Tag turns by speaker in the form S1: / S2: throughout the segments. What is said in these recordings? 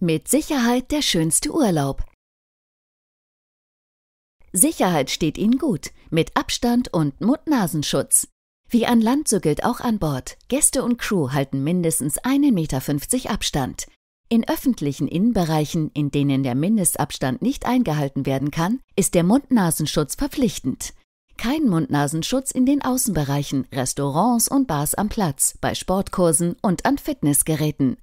S1: Mit Sicherheit der schönste Urlaub. Sicherheit steht Ihnen gut, mit Abstand und Mund-Nasenschutz. Wie an Land, so gilt auch an Bord. Gäste und Crew halten mindestens 1,50 Meter Abstand. In öffentlichen Innenbereichen, in denen der Mindestabstand nicht eingehalten werden kann, ist der Mund-Nasenschutz verpflichtend. Kein Mund-Nasenschutz in den Außenbereichen, Restaurants und Bars am Platz, bei Sportkursen und an Fitnessgeräten.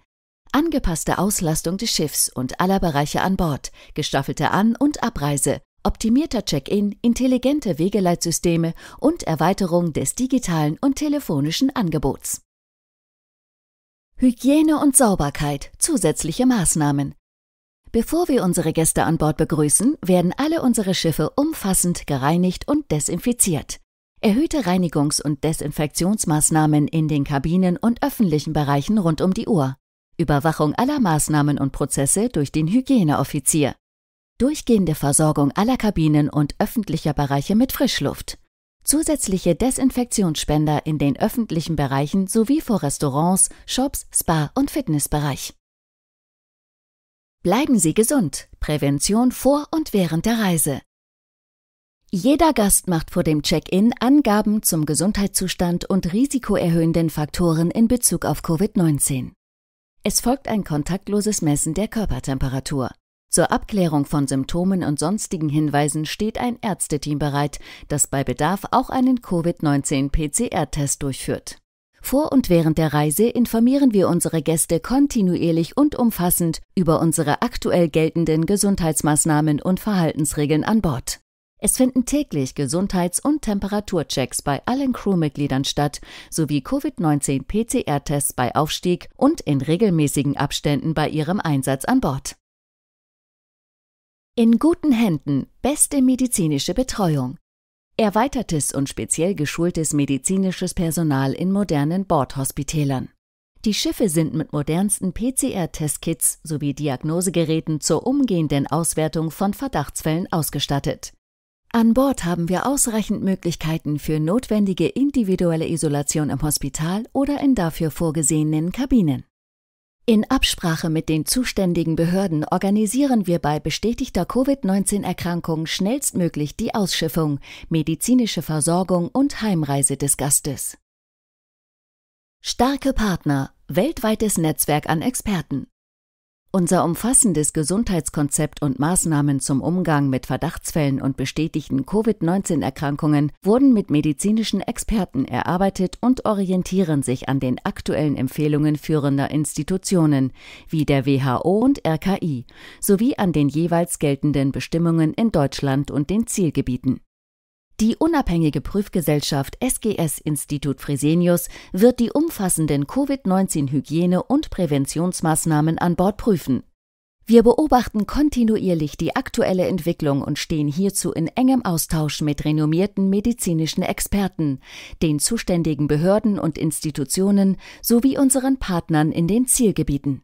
S1: Angepasste Auslastung des Schiffs und aller Bereiche an Bord, gestaffelte An- und Abreise, optimierter Check-in, intelligente Wegeleitsysteme und Erweiterung des digitalen und telefonischen Angebots. Hygiene und Sauberkeit, zusätzliche Maßnahmen. Bevor wir unsere Gäste an Bord begrüßen, werden alle unsere Schiffe umfassend gereinigt und desinfiziert. Erhöhte Reinigungs- und Desinfektionsmaßnahmen in den Kabinen und öffentlichen Bereichen rund um die Uhr. Überwachung aller Maßnahmen und Prozesse durch den Hygieneoffizier. Durchgehende Versorgung aller Kabinen und öffentlicher Bereiche mit Frischluft. Zusätzliche Desinfektionsspender in den öffentlichen Bereichen sowie vor Restaurants, Shops, Spa und Fitnessbereich. Bleiben Sie gesund. Prävention vor und während der Reise. Jeder Gast macht vor dem Check-in Angaben zum Gesundheitszustand und risikoerhöhenden Faktoren in Bezug auf Covid-19. Es folgt ein kontaktloses Messen der Körpertemperatur. Zur Abklärung von Symptomen und sonstigen Hinweisen steht ein Ärzteteam bereit, das bei Bedarf auch einen Covid-19-PCR-Test durchführt. Vor und während der Reise informieren wir unsere Gäste kontinuierlich und umfassend über unsere aktuell geltenden Gesundheitsmaßnahmen und Verhaltensregeln an Bord. Es finden täglich Gesundheits- und Temperaturchecks bei allen Crewmitgliedern statt, sowie Covid-19-PCR-Tests bei Aufstieg und in regelmäßigen Abständen bei ihrem Einsatz an Bord. In guten Händen beste medizinische Betreuung. Erweitertes und speziell geschultes medizinisches Personal in modernen Bordhospitälern. Die Schiffe sind mit modernsten PCR-Testkits sowie Diagnosegeräten zur umgehenden Auswertung von Verdachtsfällen ausgestattet. An Bord haben wir ausreichend Möglichkeiten für notwendige individuelle Isolation im Hospital oder in dafür vorgesehenen Kabinen. In Absprache mit den zuständigen Behörden organisieren wir bei bestätigter Covid-19-Erkrankung schnellstmöglich die Ausschiffung, medizinische Versorgung und Heimreise des Gastes. Starke Partner, weltweites Netzwerk an Experten. Unser umfassendes Gesundheitskonzept und Maßnahmen zum Umgang mit Verdachtsfällen und bestätigten Covid-19-Erkrankungen wurden mit medizinischen Experten erarbeitet und orientieren sich an den aktuellen Empfehlungen führender Institutionen wie der WHO und RKI sowie an den jeweils geltenden Bestimmungen in Deutschland und den Zielgebieten. Die unabhängige Prüfgesellschaft SGS Institut Fresenius wird die umfassenden Covid-19-Hygiene- und Präventionsmaßnahmen an Bord prüfen. Wir beobachten kontinuierlich die aktuelle Entwicklung und stehen hierzu in engem Austausch mit renommierten medizinischen Experten, den zuständigen Behörden und Institutionen sowie unseren Partnern in den Zielgebieten.